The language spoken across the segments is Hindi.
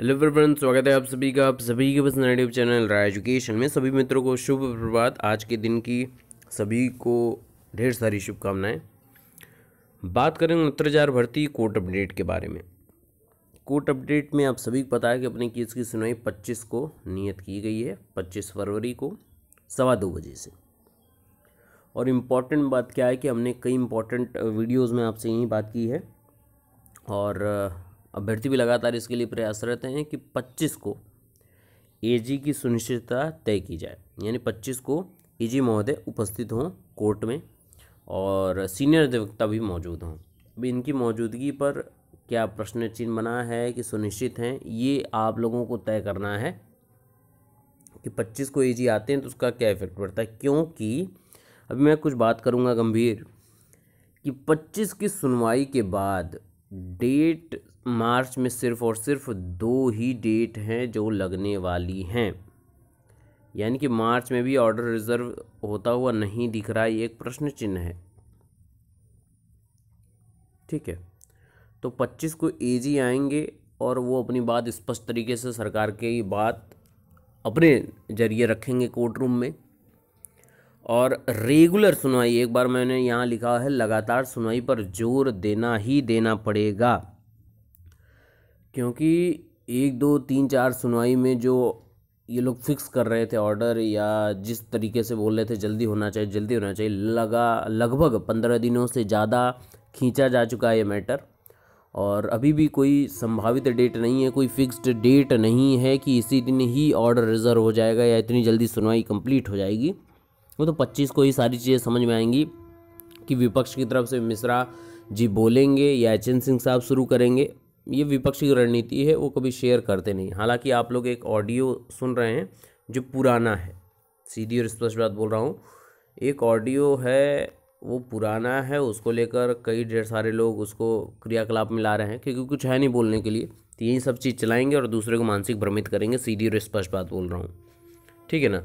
हेलो फ्रेंड स्वागत है आप सभी का आप सभी के पसंद यूट्यूब चैनल राय एजुकेशन में सभी मित्रों को शुभ प्रभात आज के दिन की सभी को ढेर सारी शुभकामनाएं बात करें उत्तराचार भर्ती कोर्ट अपडेट के बारे में कोर्ट अपडेट में आप सभी को पता है कि अपने केस की सुनवाई पच्चीस को नियत की गई है पच्चीस फरवरी को सवा दो बजे से और इम्पॉर्टेंट बात क्या है कि हमने कई इम्पॉर्टेंट वीडियोज़ में आपसे यही बात की है और अभ्यर्थी भी लगातार इसके लिए प्रयासरत हैं कि पच्चीस को एजी की सुनिश्चितता तय की जाए यानी पच्चीस को एजी महोदय उपस्थित हों कोर्ट में और सीनियर अधिवक्ता भी मौजूद हों अब इनकी मौजूदगी पर क्या प्रश्न चिन्ह बना है कि सुनिश्चित हैं ये आप लोगों को तय करना है कि पच्चीस को एजी आते हैं तो उसका क्या इफेक्ट पड़ता है क्योंकि अभी मैं कुछ बात करूँगा गंभीर कि पच्चीस की सुनवाई के बाद डेट मार्च में सिर्फ और सिर्फ दो ही डेट हैं जो लगने वाली हैं यानी कि मार्च में भी ऑर्डर रिज़र्व होता हुआ नहीं दिख रहा ये एक प्रश्न चिन्ह है ठीक है तो 25 को एजी आएंगे और वो अपनी बात स्पष्ट तरीके से सरकार ही बात अपने जरिए रखेंगे कोर्ट रूम में और रेगुलर सुनवाई एक बार मैंने यहाँ लिखा है लगातार सुनवाई पर जोर देना ही देना पड़ेगा क्योंकि एक दो तीन चार सुनवाई में जो ये लोग फिक्स कर रहे थे ऑर्डर या जिस तरीके से बोल रहे थे जल्दी होना चाहिए जल्दी होना चाहिए लगा लगभग पंद्रह दिनों से ज़्यादा खींचा जा चुका है ये मैटर और अभी भी कोई संभावित डेट नहीं है कोई फिक्स्ड डेट नहीं है कि इसी दिन ही ऑर्डर रिज़र्व हो जाएगा या इतनी जल्दी सुनवाई कंप्लीट हो जाएगी वो तो पच्चीस को ही सारी चीज़ें समझ में आएंगी कि विपक्ष की तरफ से मिश्रा जी बोलेंगे या एच सिंह साहब शुरू करेंगे ये विपक्षी की रणनीति है वो कभी शेयर करते नहीं हालांकि आप लोग एक ऑडियो सुन रहे हैं जो पुराना है सीधी और स्पष्ट बात बोल रहा हूँ एक ऑडियो है वो पुराना है उसको लेकर कई ढेर सारे लोग उसको क्रियाकलाप में ला रहे हैं क्योंकि कुछ है नहीं बोलने के लिए तो यही सब चीज़ चलाएंगे और दूसरे को मानसिक भ्रमित करेंगे सीधी और स्पष्ट बात बोल रहा हूँ ठीक है ना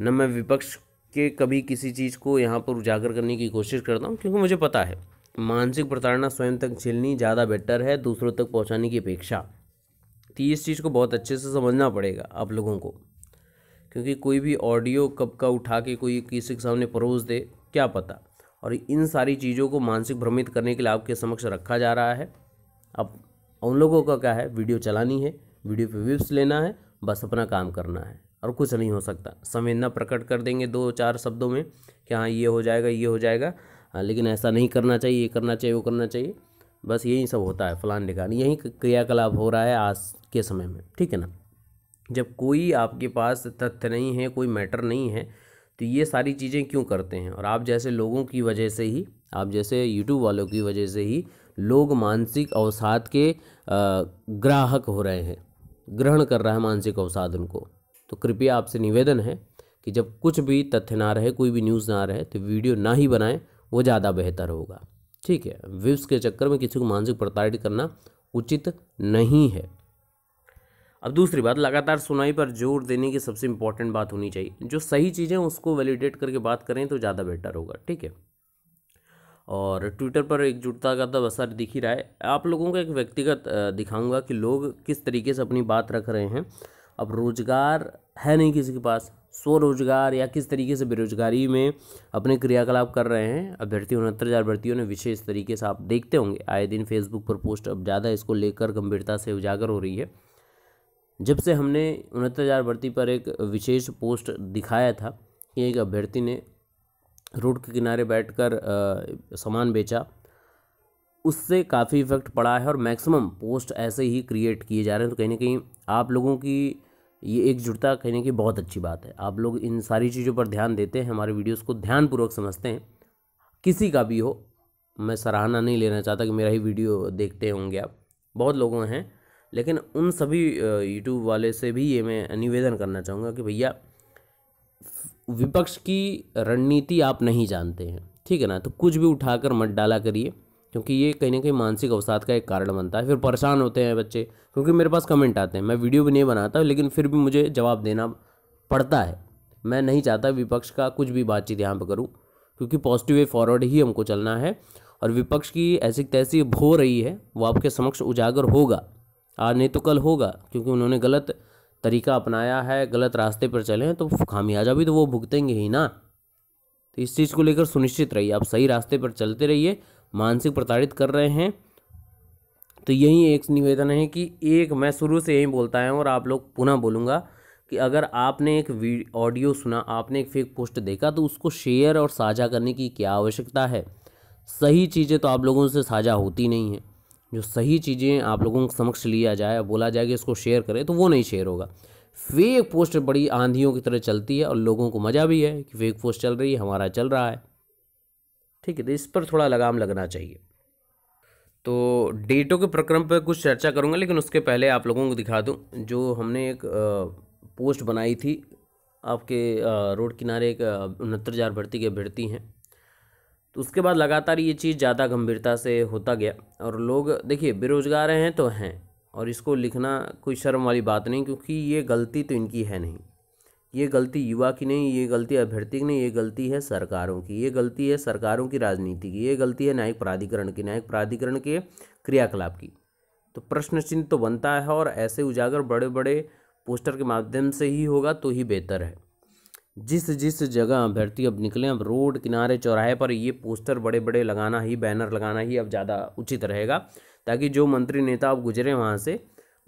न मैं विपक्ष के कभी किसी चीज़ को यहाँ पर उजागर करने की कोशिश करता हूँ क्योंकि मुझे पता है मानसिक प्रताड़ना स्वयं तक झेलनी ज़्यादा बेटर है दूसरों तक पहुँचाने की अपेक्षा तो इस चीज़ को बहुत अच्छे से समझना पड़ेगा आप लोगों को क्योंकि कोई भी ऑडियो कब का उठा के कोई किसी के सामने परोस दे क्या पता और इन सारी चीज़ों को मानसिक भ्रमित करने के लिए आपके समक्ष रखा जा रहा है अब उन लोगों का क्या है वीडियो चलानी है वीडियो पे व्यूज़ लेना है बस अपना काम करना है और कुछ नहीं हो सकता संवेदना प्रकट कर देंगे दो चार शब्दों में कि हाँ ये हो जाएगा ये हो जाएगा हाँ, लेकिन ऐसा नहीं करना चाहिए ये करना चाहिए वो करना चाहिए बस यही सब होता है फलान ढिकान यही क्रियाकलाप हो रहा है आज के समय में ठीक है ना जब कोई आपके पास तथ्य नहीं है कोई मैटर नहीं है तो ये सारी चीज़ें क्यों करते हैं और आप जैसे लोगों की वजह से ही आप जैसे यूट्यूब वालों की वजह से ही लोग मानसिक अवसाद के ग्राहक हो रहे हैं ग्रहण कर रहा है मानसिक अवसाद उनको तो कृपया आपसे निवेदन है कि जब कुछ भी तथ्य ना रहे कोई भी न्यूज़ ना रहे तो वीडियो ना ही बनाएं वो ज़्यादा बेहतर होगा ठीक है विप्स के चक्कर में किसी को मानसिक प्रताड़ित करना उचित नहीं है अब दूसरी बात लगातार सुनाई पर जोर देने की सबसे इंपॉर्टेंट बात होनी चाहिए जो सही चीज़ें उसको वैलिडेट करके बात करें तो ज़्यादा बेटर होगा ठीक है और ट्विटर पर एकजुटता का तब असर दिख ही रहा है आप लोगों का एक व्यक्तिगत दिखाऊंगा कि लोग किस तरीके से अपनी बात रख रहे हैं अब रोज़गार है नहीं किसी के पास स्वरोजगार या किस तरीके से बेरोजगारी में अपने क्रियाकलाप कर रहे हैं अभ्यर्थी उनहत्तर हज़ार अभ्यर्थियों ने विशेष तरीके से आप देखते होंगे आए दिन फेसबुक पर पोस्ट अब ज़्यादा इसको लेकर गंभीरता से उजागर हो रही है जब से हमने उनहत्तर हज़ार भर्ती पर एक विशेष पोस्ट दिखाया था कि एक अभ्यर्थी ने रोड के किनारे बैठ सामान बेचा उससे काफ़ी इफेक्ट पड़ा है और मैक्सिमम पोस्ट ऐसे ही क्रिएट किए जा रहे हैं तो कहीं ना कहीं आप लोगों की ये एकजुटता कहने की बहुत अच्छी बात है आप लोग इन सारी चीज़ों पर ध्यान देते हैं हमारे वीडियोस को ध्यानपूर्वक समझते हैं किसी का भी हो मैं सराहना नहीं लेना चाहता कि मेरा ही वीडियो देखते होंगे आप बहुत लोग हैं लेकिन उन सभी यूट्यूब वाले से भी ये मैं निवेदन करना चाहूँगा कि भैया विपक्ष की रणनीति आप नहीं जानते हैं ठीक है ना तो कुछ भी उठाकर मत डाला करिए क्योंकि ये कहीं ना कहीं मानसिक अवसाद का एक कारण बनता है फिर परेशान होते हैं बच्चे क्योंकि मेरे पास कमेंट आते हैं मैं वीडियो भी नहीं बनाता लेकिन फिर भी मुझे जवाब देना पड़ता है मैं नहीं चाहता विपक्ष का कुछ भी बातचीत यहाँ पर करूँ क्योंकि पॉजिटिव वे फॉरवर्ड ही हमको चलना है और विपक्ष की ऐसी तैसी हो रही है वो आपके समक्ष उजागर होगा आज नहीं तो कल होगा क्योंकि उन्होंने गलत तरीका अपनाया है गलत रास्ते पर चले हैं तो खामियाजा भी तो वो भुगतेंगे ही ना तो इस चीज़ को लेकर सुनिश्चित रहिए आप सही रास्ते पर चलते रहिए मानसिक प्रताड़ित कर रहे हैं तो यही एक निवेदन है कि एक मैं शुरू से यही बोलता है और आप लोग पुनः बोलूँगा कि अगर आपने एक ऑडियो सुना आपने एक फेक पोस्ट देखा तो उसको शेयर और साझा करने की क्या आवश्यकता है सही चीज़ें तो आप लोगों से साझा होती नहीं हैं जो सही चीज़ें आप लोगों के समक्ष लिया जाए बोला जाए कि इसको शेयर करें तो वो नहीं शेयर होगा फेक पोस्ट बड़ी आंधियों की तरह चलती है और लोगों को मज़ा भी है कि फेक पोस्ट चल रही है हमारा चल रहा है ठीक है तो इस पर थोड़ा लगाम लगना चाहिए तो डेटों के प्रक्रम पर कुछ चर्चा करूँगा लेकिन उसके पहले आप लोगों को दिखा दूँ जो हमने एक पोस्ट बनाई थी आपके रोड किनारे एक उनहत्तर हज़ार भर्ती के भर्ती हैं तो उसके बाद लगातार ये चीज़ ज़्यादा गंभीरता से होता गया और लोग देखिए बेरोज़गार हैं तो हैं और इसको लिखना कोई शर्म वाली बात नहीं क्योंकि ये गलती तो इनकी है नहीं ये गलती युवा की नहीं ये गलती अभ्यर्थी की नहीं ये गलती है सरकारों की ये गलती है सरकारों की राजनीति की ये गलती है न्यायिक प्राधिकरण की न्यायिक प्राधिकरण के क्रियाकलाप की तो प्रश्न चिन्ह तो बनता है और ऐसे उजागर बड़े बड़े पोस्टर के माध्यम से ही होगा तो ही बेहतर है जिस जिस जगह अभ्यर्थी अब निकले अब रोड किनारे चौराहे पर ये पोस्टर बड़े बड़े लगाना ही बैनर लगाना ही अब ज़्यादा उचित रहेगा ताकि जो मंत्री नेता अब गुजरे वहाँ से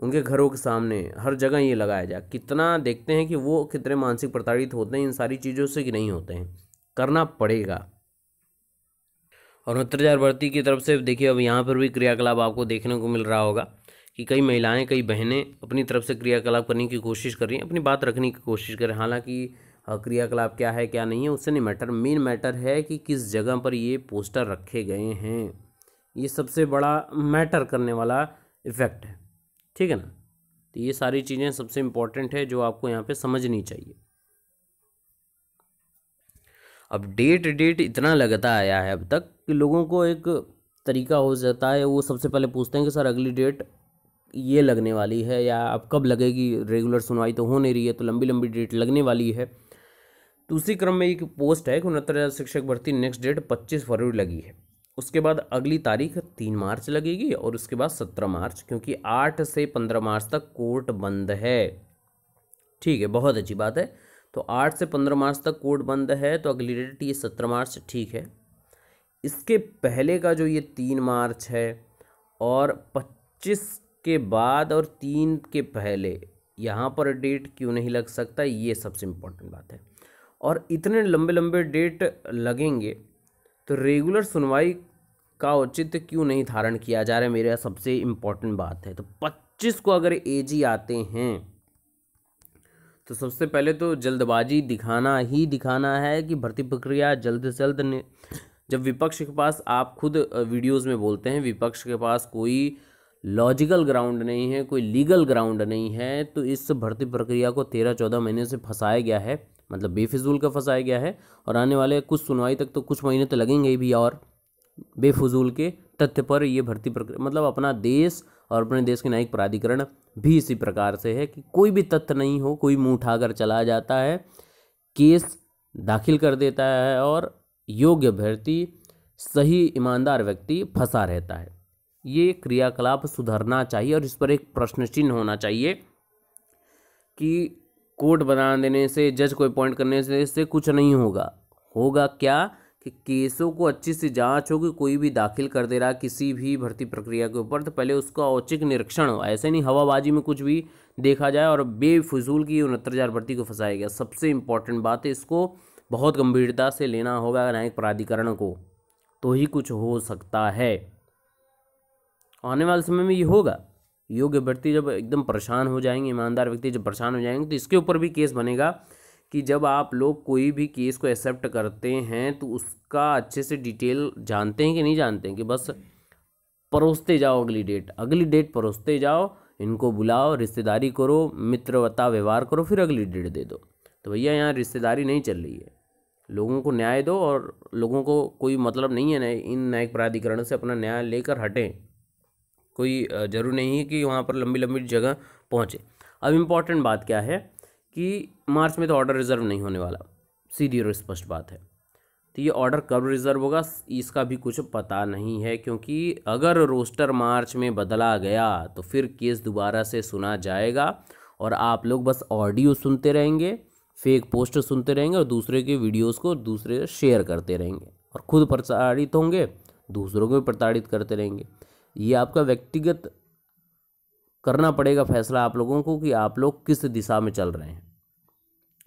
उनके घरों के सामने हर जगह ये लगाया जाए कितना देखते हैं कि वो कितने मानसिक प्रताड़ित होते हैं इन सारी चीज़ों से कि नहीं होते हैं करना पड़ेगा और उत्तराचार भर्ती की तरफ से देखिए अब यहाँ पर भी क्रियाकलाप आपको देखने को मिल रहा होगा कि कई महिलाएं कई बहनें अपनी तरफ से क्रियाकलाप करने की कोशिश कर रही हैं अपनी बात रखने की कोशिश कर रही हैं हालांकि हाँ, क्रियाकलाप क्या है क्या नहीं है उससे नहीं मैटर मेन मैटर है कि किस जगह पर ये पोस्टर रखे गए हैं ये सबसे बड़ा मैटर करने वाला इफ़ेक्ट है ठीक है ना तो ये सारी चीज़ें सबसे इम्पॉर्टेंट है जो आपको यहाँ पे समझनी चाहिए अब डेट डेट इतना लगता आया है अब तक कि लोगों को एक तरीका हो जाता है वो सबसे पहले पूछते हैं कि सर अगली डेट ये लगने वाली है या अब कब लगेगी रेगुलर सुनवाई तो हो नहीं रही है तो लंबी लंबी डेट लगने वाली है तो उसी क्रम में एक पोस्ट है कि उनहत्तर हज़ार शिक्षक भर्ती नेक्स्ट डेट पच्चीस फरवरी लगी है उसके बाद अगली तारीख तीन मार्च लगेगी और उसके बाद सत्रह मार्च क्योंकि आठ से पंद्रह मार्च तक कोर्ट बंद है ठीक है बहुत अच्छी बात है तो आठ से पंद्रह मार्च तक कोर्ट बंद है तो अगली डेट ये सत्रह मार्च ठीक है इसके पहले का जो ये तीन मार्च है और पच्चीस के बाद और तीन के पहले यहाँ पर डेट क्यों नहीं लग सकता ये सबसे इम्पोर्टेंट बात है और इतने लंबे लंबे डेट लगेंगे तो रेगुलर सुनवाई का औचित्य क्यों नहीं धारण किया जा रहा है मेरा सबसे इम्पोर्टेंट बात है तो पच्चीस को अगर एजी आते हैं तो सबसे पहले तो जल्दबाजी दिखाना ही दिखाना है कि भर्ती प्रक्रिया जल्द से जल्द जब विपक्ष के पास आप खुद वीडियोस में बोलते हैं विपक्ष के पास कोई लॉजिकल ग्राउंड नहीं है कोई लीगल ग्राउंड नहीं है तो इस भर्ती प्रक्रिया को तेरह चौदह महीने से फंसाया गया है मतलब बेफिजूल का फंसाया गया है और आने वाले कुछ सुनवाई तक तो कुछ महीने तो लगेंगे ही भी और बेफजूल के तथ्य पर ये भर्ती प्रक्रिया मतलब अपना देश और अपने देश के न्यायिक प्राधिकरण भी इसी प्रकार से है कि कोई भी तथ्य नहीं हो कोई मुँह उठाकर चला जाता है केस दाखिल कर देता है और योग्य भर्ती सही ईमानदार व्यक्ति फंसा रहता है ये क्रियाकलाप सुधरना चाहिए और इस पर एक प्रश्न चिन्ह होना चाहिए कि कोर्ट बना देने से जज को अपॉइंट करने से इससे कुछ नहीं होगा होगा क्या कि केसों को अच्छी से जांच होगी कोई भी दाखिल कर दे रहा किसी भी भर्ती प्रक्रिया के ऊपर तो पहले उसका औचिक निरीक्षण हो ऐसे नहीं हवाबाजी में कुछ भी देखा जाए और बेफजूल की उनहत्तर हज़ार भर्ती को फंसाया गया सबसे इम्पॉर्टेंट बात है इसको बहुत गंभीरता से लेना होगा न्यायिक प्राधिकरण को तो ही कुछ हो सकता है आने वाले समय में ये होगा योग्य व्यक्ति जब एकदम परेशान हो जाएंगे ईमानदार व्यक्ति जब परेशान हो जाएंगे तो इसके ऊपर भी केस बनेगा कि जब आप लोग कोई भी केस को एक्सेप्ट करते हैं तो उसका अच्छे से डिटेल जानते हैं कि नहीं जानते हैं कि बस परोसते जाओ अगली डेट अगली डेट परोसते जाओ इनको बुलाओ रिश्तेदारी करो मित्रवता व्यवहार करो फिर अगली डेट दे दो तो भैया यहाँ रिश्तेदारी नहीं चल रही है लोगों को न्याय दो और लोगों को कोई मतलब नहीं है इन न्यायिक प्राधिकरण से अपना न्याय लेकर हटें कोई ज़रूर नहीं है कि वहाँ पर लंबी लंबी जगह पहुँचे अब इम्पॉर्टेंट बात क्या है कि मार्च में तो ऑर्डर रिज़र्व नहीं होने वाला सीधी और स्पष्ट बात है तो ये ऑर्डर कब रिज़र्व होगा इसका भी कुछ पता नहीं है क्योंकि अगर रोस्टर मार्च में बदला गया तो फिर केस दोबारा से सुना जाएगा और आप लोग बस ऑडियो सुनते रहेंगे फेक पोस्ट सुनते रहेंगे और दूसरे के वीडियोस को दूसरे शेयर करते रहेंगे और खुद प्रताड़ित होंगे दूसरों को भी प्रताड़ित करते रहेंगे ये आपका व्यक्तिगत करना पड़ेगा फैसला आप लोगों को कि आप लोग किस दिशा में चल रहे हैं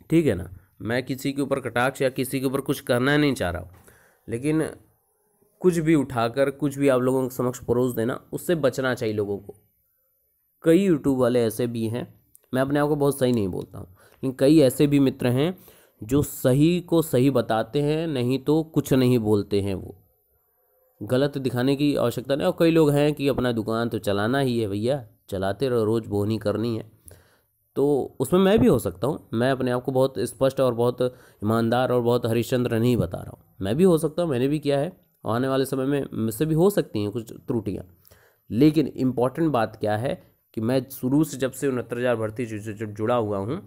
ठीक है ना मैं किसी के ऊपर कटाक्ष या किसी के ऊपर कुछ करना नहीं चाह रहा लेकिन कुछ भी उठाकर कुछ भी आप लोगों के समक्ष परोस देना उससे बचना चाहिए लोगों को कई यूट्यूब वाले ऐसे भी हैं मैं अपने आप को बहुत सही नहीं बोलता हूँ लेकिन कई ऐसे भी मित्र हैं जो सही को सही बताते हैं नहीं तो कुछ नहीं बोलते हैं वो गलत दिखाने की आवश्यकता नहीं और कई लोग हैं कि अपना दुकान तो चलाना ही है भैया चलाते रहो रोज़ बोहनी करनी है तो उसमें मैं भी हो सकता हूँ मैं अपने आप को बहुत स्पष्ट और बहुत ईमानदार और बहुत हरिश्चंद्र नहीं बता रहा हूँ मैं भी हो सकता हूँ मैंने भी किया है और आने वाले समय में मुझसे भी हो सकती हैं कुछ त्रुटियाँ लेकिन इम्पॉर्टेंट बात क्या है कि मैं शुरू से जब से उनहत्तर हज़ार भर्ती जब जुड़ा हुआ हूँ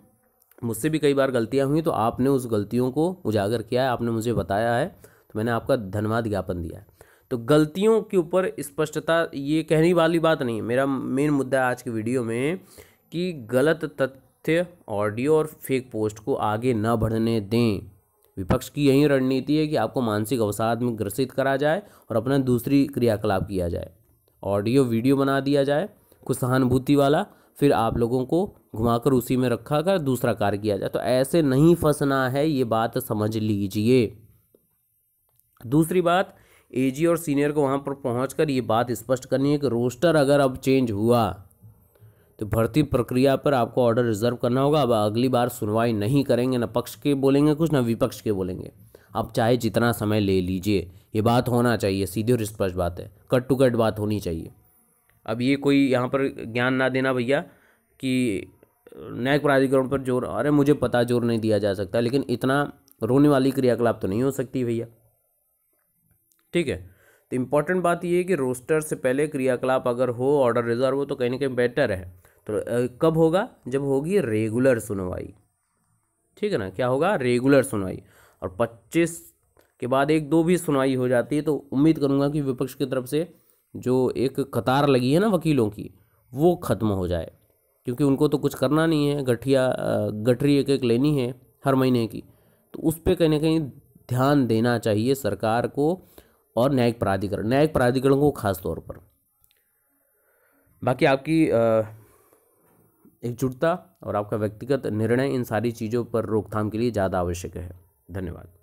मुझसे भी कई बार गलतियाँ हुई तो आपने उस गलतियों को उजागर किया है आपने मुझे बताया है तो मैंने आपका धन्यवाद ज्ञापन दिया है तो गलतियों के ऊपर स्पष्टता ये कहने वाली बात नहीं है मेरा मेन मुद्दा आज की वीडियो में कि गलत तथ्य ऑडियो और फेक पोस्ट को आगे न बढ़ने दें विपक्ष की यही रणनीति है कि आपको मानसिक अवसाद में ग्रसित करा जाए और अपना दूसरी क्रियाकलाप किया जाए ऑडियो वीडियो बना दिया जाए कुछ सहानुभूति वाला फिर आप लोगों को घुमाकर उसी में रखा कर दूसरा कार्य किया जाए तो ऐसे नहीं फंसना है ये बात समझ लीजिए दूसरी बात एजी और सीनियर को वहाँ पर पहुँच ये बात स्पष्ट करनी है कि रोस्टर अगर अब चेंज हुआ तो भर्ती प्रक्रिया पर आपको ऑर्डर रिजर्व करना होगा अब अगली बार सुनवाई नहीं करेंगे ना पक्ष के बोलेंगे कुछ ना विपक्ष के बोलेंगे आप चाहे जितना समय ले लीजिए ये बात होना चाहिए सीधी और स्पष्ट बात है कट टू कट बात होनी चाहिए अब ये कोई यहाँ पर ज्ञान ना देना भैया कि न्यायिक प्राधिकरण पर जोर अरे मुझे पता जोर नहीं दिया जा सकता लेकिन इतना रोने वाली क्रियाकलाप तो नहीं हो सकती भैया ठीक है तो इम्पॉर्टेंट बात ये है कि रोस्टर से पहले क्रियाकलाप अगर हो ऑर्डर रिजर्व हो तो कहीं ना कहीं बेटर है तो कब होगा जब होगी रेगुलर सुनवाई ठीक है ना क्या होगा रेगुलर सुनवाई और पच्चीस के बाद एक दो भी सुनवाई हो जाती है तो उम्मीद करूँगा कि विपक्ष की तरफ से जो एक कतार लगी है ना वकीलों की वो ख़त्म हो जाए क्योंकि उनको तो कुछ करना नहीं है गठिया गठरी एक एक लेनी है हर महीने की तो उस पर कहीं ना कहीं ध्यान देना चाहिए सरकार को और न्यायिक प्राधिकरण न्यायिक प्राधिकरण को खास तौर पर बाकी आपकी एकजुटता और आपका व्यक्तिगत निर्णय इन सारी चीज़ों पर रोकथाम के लिए ज़्यादा आवश्यक है धन्यवाद